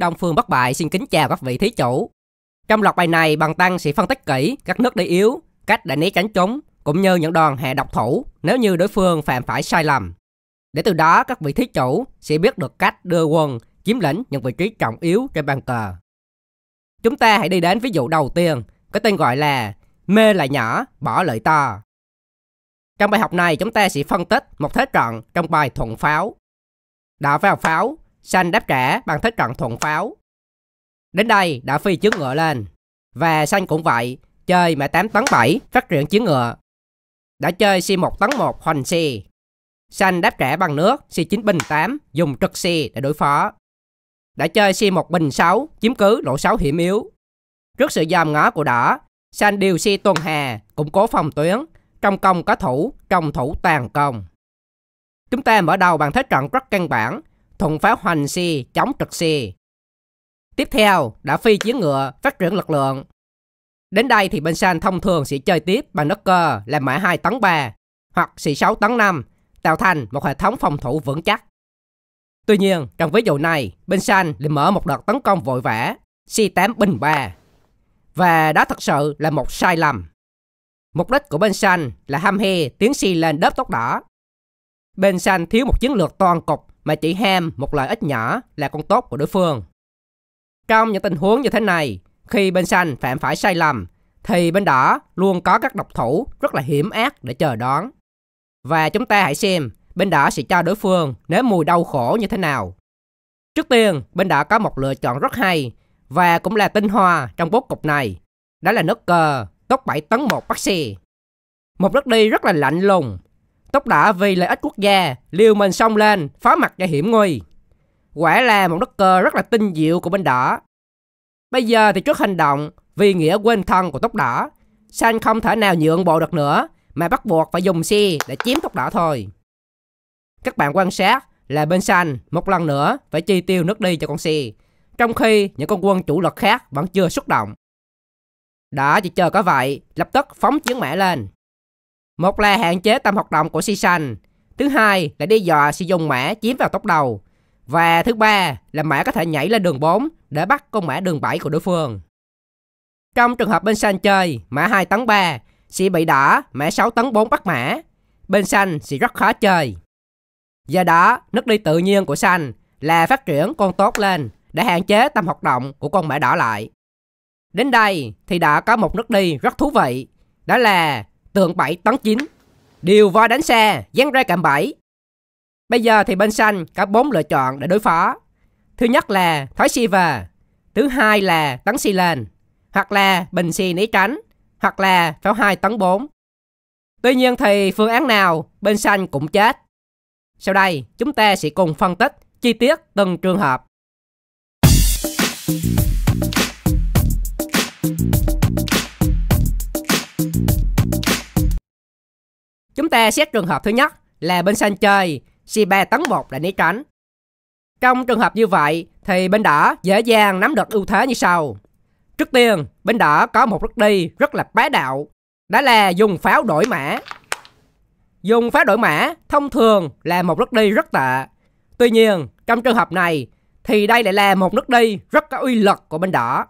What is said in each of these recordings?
Đông Phương Bất Bại xin kính chào các vị thí chủ. Trong loạt bài này, Bằng Tăng sẽ phân tích kỹ các nước đi yếu, cách để né tránh chúng, cũng như những đòn hệ độc thủ nếu như đối phương phạm phải sai lầm. Để từ đó, các vị thí chủ sẽ biết được cách đưa quân chiếm lĩnh những vị trí trọng yếu trên bàn cờ. Chúng ta hãy đi đến ví dụ đầu tiên, có tên gọi là Mê là nhỏ, bỏ lợi to. Trong bài học này, chúng ta sẽ phân tích một thế trận trong bài thuận pháo. đã vào pháo xanh đáp trả bằng thế trận thuận pháo. Đến đây đã phi chướng ngựa lên. Và xanh cũng vậy, chơi mẹ 8 tấn 7 phát triển chiến ngựa. Đã chơi C1 tấn 1 hoành C. xanh đáp trả bằng nước C9 bình 8 dùng trực C để đối phó. Đã chơi C1 bình 6 chiếm cứ lộ 6 hiểm yếu. Trước sự dòm ngó của đỏ, xanh điều C tuần hà củng cố phòng tuyến. Trong công có thủ, trong thủ tàn công. Chúng ta mở đầu bằng thế trận rất căn bản thùng phá hoành si, chống trực si. Tiếp theo đã phi chiến ngựa, phát triển lực lượng. Đến đây thì bên San thông thường sẽ chơi tiếp bằng đất cơ là mã 2 tấn 3 hoặc sĩ 6 tấn 5, tạo thành một hệ thống phòng thủ vững chắc. Tuy nhiên, trong ví dụ này, bên San lại mở một đợt tấn công vội vã, C8 bình 3. Và đó thật sự là một sai lầm. Mục đích của bên San là ham he tiến si lên đớp tốc đỏ. Bên San thiếu một chiến lược toàn cục mà chỉ ham một lợi ích nhỏ là con tốt của đối phương. Trong những tình huống như thế này, khi bên xanh phạm phải sai lầm, thì bên đỏ luôn có các độc thủ rất là hiểm ác để chờ đón. Và chúng ta hãy xem bên đỏ sẽ cho đối phương nếm mùi đau khổ như thế nào. Trước tiên, bên đỏ có một lựa chọn rất hay và cũng là tinh hoa trong bố cục này. Đó là nước cờ tốt 7 tấn 1 bác xe. Một nước đi rất là lạnh lùng, Tốc đỏ vì lợi ích quốc gia, liều mình xông lên, phá mặt cho hiểm nguy. Quả là một đất cờ rất là tinh diệu của bên đỏ. Bây giờ thì trước hành động, vì nghĩa quên thân của tốc đỏ, San không thể nào nhượng bộ được nữa, mà bắt buộc phải dùng xe để chiếm tốc đỏ thôi. Các bạn quan sát là bên San một lần nữa phải chi tiêu nước đi cho con xe, trong khi những con quân chủ lực khác vẫn chưa xuất động. Đã chỉ chờ có vậy, lập tức phóng chiến mã lên. Một là hạn chế tầm hoạt động của Season, thứ hai là đe dọa sử dụng mã chiếm vào tốc đầu, và thứ ba là mã có thể nhảy lên đường 4 để bắt con mã đường 7 của đối phương. Trong trường hợp bên xanh chơi, mã 2 tấn 3 sẽ bị đỏ, mã 6 tấn 4 bắt mã. Bên xanh sẽ rất khó chơi. Do đó, nước đi tự nhiên của xanh là phát triển con tốt lên để hạn chế tầm hoạt động của con mã đỏ lại. Đến đây thì đã có một nước đi rất thú vị, đó là tượng bảy tấn chín điều voi đánh xe, dán ra cạm bẫy. Bây giờ thì bên xanh có bốn lựa chọn để đối phó. Thứ nhất là thói si về, thứ hai là tấn si lên, hoặc là bình si né tránh, hoặc là pháo hai tấn bốn Tuy nhiên thì phương án nào bên xanh cũng chết. Sau đây chúng ta sẽ cùng phân tích chi tiết từng trường hợp. Chúng ta xét trường hợp thứ nhất là bên xanh chơi, C3 tấn 1 là né tránh. Trong trường hợp như vậy thì bên đỏ dễ dàng nắm được ưu thế như sau. Trước tiên, bên đỏ có một bước đi rất là bá đạo, đó là dùng pháo đổi mã. Dùng pháo đổi mã thông thường là một bước đi rất tệ. Tuy nhiên, trong trường hợp này thì đây lại là một nước đi rất có uy lực của bên đỏ.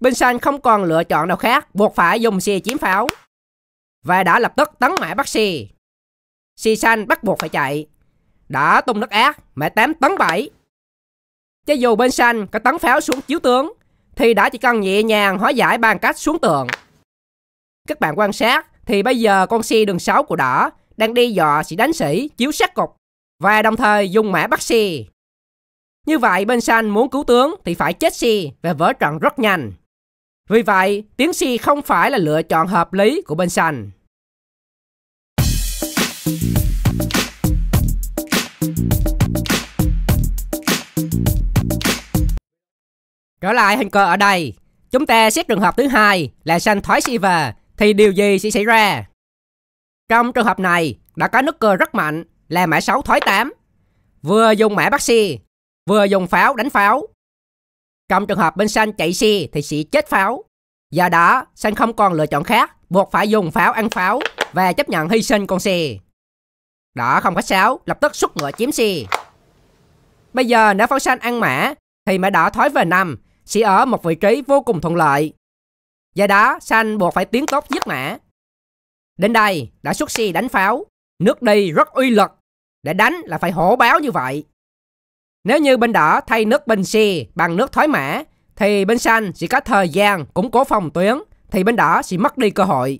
Bên xanh không còn lựa chọn nào khác buộc phải dùng xe chiếm pháo và đã lập tức tấn mã bác Si. Si San bắt buộc phải chạy. Đã tung nước ác, mẹ tám tấn bảy. Cho dù bên San có tấn pháo xuống chiếu tướng, thì đã chỉ cần nhẹ nhàng hóa giải bằng cách xuống tường. Các bạn quan sát thì bây giờ con Si đường 6 của đỏ đang đi dò sĩ đánh sĩ chiếu sát cục và đồng thời dùng mã bắt Si. Như vậy bên xanh muốn cứu tướng thì phải chết Si và vỡ trận rất nhanh. Vì vậy, tiến sĩ không phải là lựa chọn hợp lý của bên sàn. Trở lại hình cờ ở đây, chúng ta xét trường hợp thứ hai là sanh thoái si về thì điều gì sẽ xảy ra? Trong trường hợp này, đã có nước cờ rất mạnh là mã 6 thoái 8. Vừa dùng mã bác si, vừa dùng pháo đánh pháo, trong trường hợp bên xanh chạy xe thì sẽ chết pháo. Do đó, xanh không còn lựa chọn khác, buộc phải dùng pháo ăn pháo và chấp nhận hy sinh con xe. Đỏ không có sáo, lập tức xuất ngựa chiếm xe. Bây giờ nếu pháo xanh ăn mã, thì mã đỏ thói về nằm, sẽ ở một vị trí vô cùng thuận lợi. Do đó, xanh buộc phải tiến tốt giết mã. Đến đây, đã xuất xe đánh pháo, nước đi rất uy lực. Để đánh là phải hổ báo như vậy. Nếu như bên đỏ thay nước bình xì bằng nước thoái mã, thì bên xanh chỉ có thời gian củng cố phòng tuyến, thì bên đỏ sẽ mất đi cơ hội.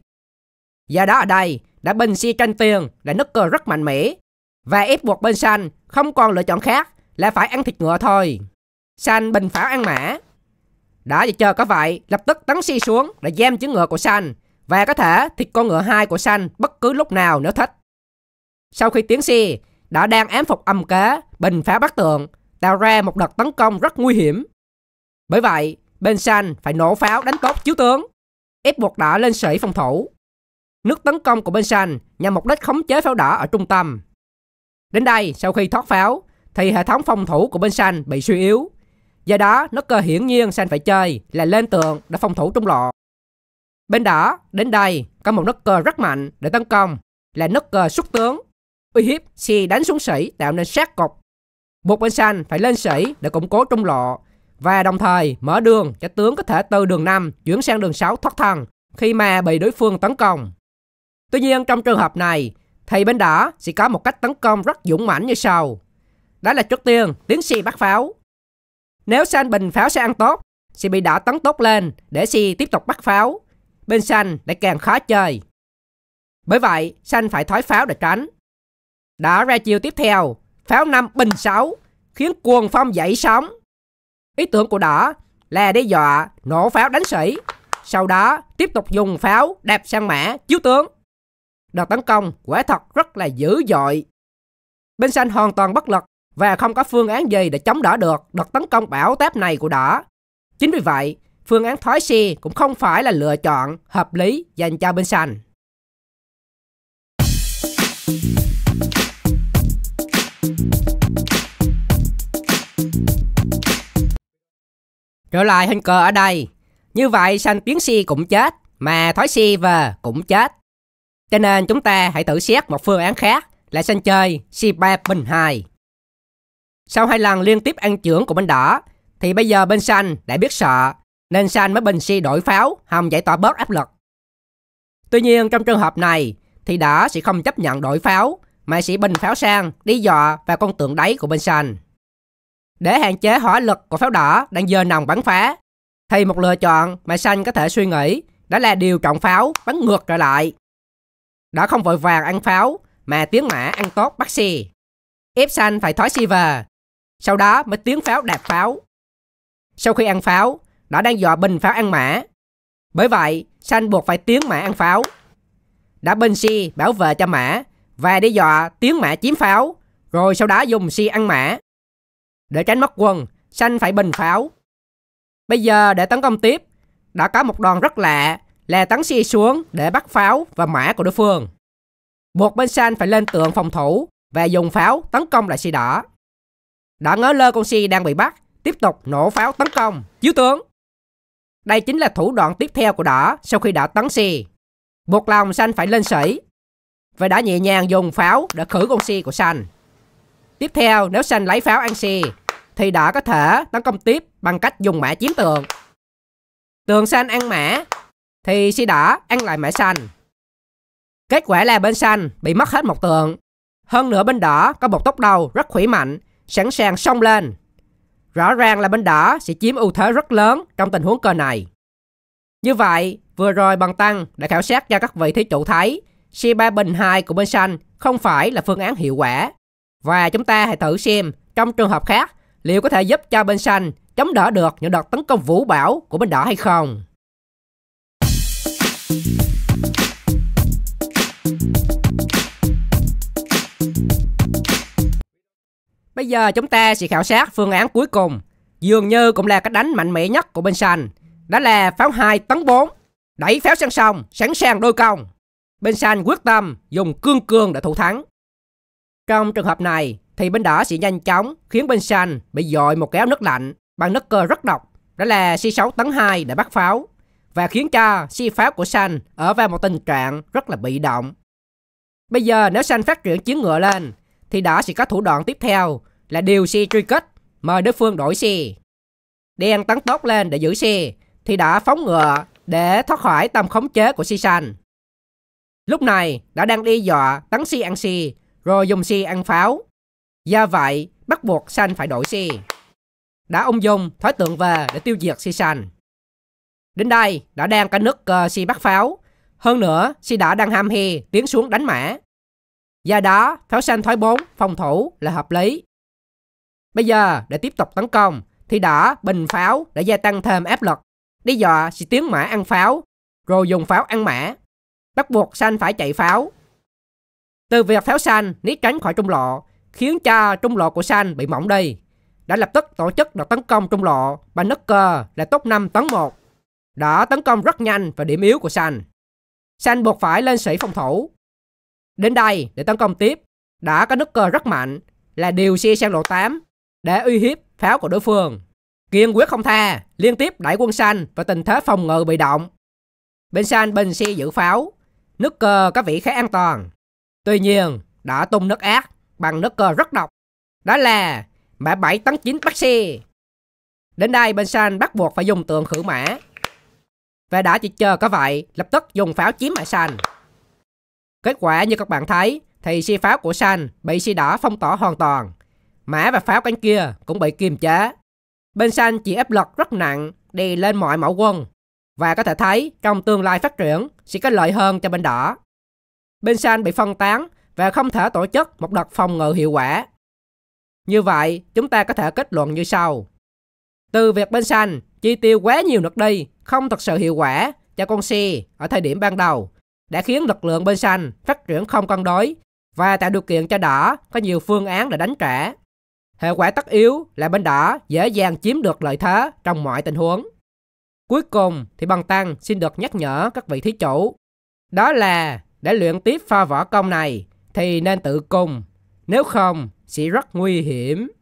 Do đó ở đây, đã bình xì tranh tiền là nước cờ rất mạnh mẽ, và ép buộc bên xanh không còn lựa chọn khác là phải ăn thịt ngựa thôi. Xanh bình pháo ăn mã. đỏ vậy chờ có vậy, lập tức tấn xi xuống để giam chữ ngựa của xanh, và có thể thịt con ngựa hai của xanh bất cứ lúc nào nữa thích. Sau khi tiến xi, đã đang ám phục âm kế, bình phá bắt tường tạo ra một đợt tấn công rất nguy hiểm. Bởi vậy, bên xanh phải nổ pháo đánh tốt chiếu tướng, ép buộc đỏ lên sĩ phòng thủ. Nước tấn công của bên xanh nhằm mục đích khống chế pháo đỏ ở trung tâm. Đến đây, sau khi thoát pháo, thì hệ thống phòng thủ của bên xanh bị suy yếu. Do đó, nó cơ hiển nhiên xanh phải chơi là lên tường để phòng thủ trung lộ. Bên đỏ, đến đây, có một nấc cơ rất mạnh để tấn công, là nấc cơ xuất tướng uy hiếp xe đánh xuống sỉ tạo nên sát cục. Một bên xanh phải lên sỉ để củng cố trung lộ và đồng thời mở đường cho tướng có thể từ đường 5 chuyển sang đường 6 thoát thân khi mà bị đối phương tấn công. Tuy nhiên trong trường hợp này thì bên đỏ sẽ có một cách tấn công rất dũng mãnh như sau. Đó là trước tiên tiến sĩ bắt pháo. Nếu xanh bình pháo sẽ ăn tốt sẽ bị đỏ tấn tốt lên để si tiếp tục bắt pháo. Bên xanh lại càng khó chơi. Bởi vậy, xanh phải thói pháo để tránh. Đã ra chiều tiếp theo, pháo năm bình 6 khiến cuồng phong dậy sóng. Ý tưởng của đã là đe dọa nổ pháo đánh sĩ, sau đó tiếp tục dùng pháo đạp sang mã chiếu tướng. Đợt tấn công quả thật rất là dữ dội. Bên xanh hoàn toàn bất lực và không có phương án gì để chống đỡ được đợt tấn công bão táp này của đỏ. Chính vì vậy, phương án thoái xe cũng không phải là lựa chọn hợp lý dành cho bên xanh. Rồi lại hình cờ ở đây. Như vậy sanh tuyến si cũng chết, mà thói si vờ cũng chết. Cho nên chúng ta hãy thử xét một phương án khác là sanh chơi si ba bình 2. Sau hai lần liên tiếp ăn trưởng của bên đỏ, thì bây giờ bên xanh đã biết sợ, nên xanh mới bình si đổi pháo hòng giải tỏa bớt áp lực. Tuy nhiên trong trường hợp này thì đỏ sẽ không chấp nhận đổi pháo mà sẽ bình pháo sang đi dọa vào con tượng đáy của bên xanh để hạn chế hỏa lực của pháo đỏ đang dơ nòng bắn phá. Thì một lựa chọn mà Xanh có thể suy nghĩ đó là điều trọng pháo bắn ngược trở lại. Đó không vội vàng ăn pháo mà tiếng mã ăn tốt bắt xe. Ép Xanh phải thói si về, sau đó mới tiếng pháo đạp pháo. Sau khi ăn pháo, nó đang dọa bình pháo ăn mã. Bởi vậy, Xanh buộc phải tiếng mã ăn pháo. Đã bên si bảo vệ cho mã và đi dọa tiếng mã chiếm pháo, rồi sau đó dùng si ăn mã. Để tránh mất quần, Xanh phải bình pháo. Bây giờ để tấn công tiếp, đã có một đoàn rất lạ là tấn xe xuống để bắt pháo và mã của đối phương. Buộc bên Xanh phải lên tường phòng thủ và dùng pháo tấn công lại xe đỏ. đã ngớ lơ con xe đang bị bắt, tiếp tục nổ pháo tấn công, chiếu tướng. Đây chính là thủ đoạn tiếp theo của đỏ sau khi đã tấn xe. Buộc lòng Xanh phải lên sỉ và đã nhẹ nhàng dùng pháo để khử con xe của Xanh. Tiếp theo, nếu Xanh lấy pháo ăn xe, thì đã có thể tấn công tiếp bằng cách dùng mã chiếm tường. Tường xanh ăn mã thì si đỏ ăn lại mã xanh. Kết quả là bên xanh bị mất hết một tường. Hơn nữa bên đỏ có một tốc đầu rất khủy mạnh, sẵn sàng xông lên. Rõ ràng là bên đỏ sẽ chiếm ưu thế rất lớn trong tình huống cơ này. Như vậy, vừa rồi bằng tăng đã khảo sát cho các vị thí chủ thấy C3 bình 2 của bên xanh không phải là phương án hiệu quả. Và chúng ta hãy thử xem trong trường hợp khác liệu có thể giúp cho bên xanh chống đỡ được những đợt tấn công vũ bão của bên đỏ hay không? Bây giờ chúng ta sẽ khảo sát phương án cuối cùng, dường như cũng là cách đánh mạnh mẽ nhất của bên xanh. đó là pháo 2 tấn 4, đẩy pháo sang sông, sẵn sàng đôi công. Bên xanh quyết tâm dùng cương cương để thủ thắng. Trong trường hợp này, thì bên đỏ sẽ nhanh chóng khiến bên xanh bị dội một cái kéo nước lạnh bằng nước cơ rất độc, đó là C6 tấn 2 để bắt pháo và khiến cho si pháo của xanh ở vào một tình trạng rất là bị động. Bây giờ nếu xanh phát triển chiến ngựa lên thì đỏ sẽ có thủ đoạn tiếp theo là điều xe truy kích, mời đối phương đổi xe. Đen tấn tốt lên để giữ xe thì đã phóng ngựa để thoát khỏi tầm khống chế của si xanh. Lúc này đã đang đi dọa tấn si ăn si rồi dùng si ăn pháo Do vậy, bắt buộc San phải đổi xe. Đã ông Dung thoái tượng về để tiêu diệt xi San. Đến đây, đã đang cả nước cờ xi bắt pháo. Hơn nữa, xi đã đang ham hề tiến xuống đánh mã. Do đó, pháo xanh thoái bốn phòng thủ là hợp lý. Bây giờ, để tiếp tục tấn công, thì đã bình pháo để gia tăng thêm áp lực. Đi dọa xi tiến mã ăn pháo, rồi dùng pháo ăn mã. Bắt buộc xanh phải chạy pháo. Từ việc pháo xanh né tránh khỏi trung lộ, khiến cho trung lộ của San bị mỏng đi. Đã lập tức tổ chức đợt tấn công trung lộ bằng nấc cờ là top 5 tấn 1. Đã tấn công rất nhanh và điểm yếu của San. San buộc phải lên sĩ phòng thủ. Đến đây để tấn công tiếp, đã có nước cờ rất mạnh là điều xe sang lộ 8 để uy hiếp pháo của đối phương. Kiên quyết không tha, liên tiếp đẩy quân San và tình thế phòng ngự bị động. Bên San bên xe giữ pháo, nước cờ có vị khá an toàn. Tuy nhiên, đã tung nước ác bằng nước cờ rất độc. Đó là mã 7 tấn 9 Baxi. Đến đây bên San bắt buộc phải dùng tượng khử mã. Và đã chỉ chờ có vậy, lập tức dùng pháo chiếm mã San. Kết quả như các bạn thấy, thì si pháo của San bị si đỏ phong tỏa hoàn toàn. Mã và pháo cánh kia cũng bị kiềm chế. Bên San chỉ áp lực rất nặng đi lên mọi mẫu quân. Và có thể thấy trong tương lai phát triển sẽ có lợi hơn cho bên đỏ. Bên San bị phân tán và không thể tổ chức một đợt phòng ngự hiệu quả. Như vậy, chúng ta có thể kết luận như sau. Từ việc bên xanh chi tiêu quá nhiều lực đi không thực sự hiệu quả cho con xe ở thời điểm ban đầu đã khiến lực lượng bên xanh phát triển không cân đối và tạo điều kiện cho đỏ có nhiều phương án để đánh trả. Hệ quả tất yếu là bên đỏ dễ dàng chiếm được lợi thế trong mọi tình huống. Cuối cùng thì bằng tăng xin được nhắc nhở các vị thí chủ. Đó là để luyện tiếp pha võ công này, thì nên tự cung, nếu không sẽ rất nguy hiểm.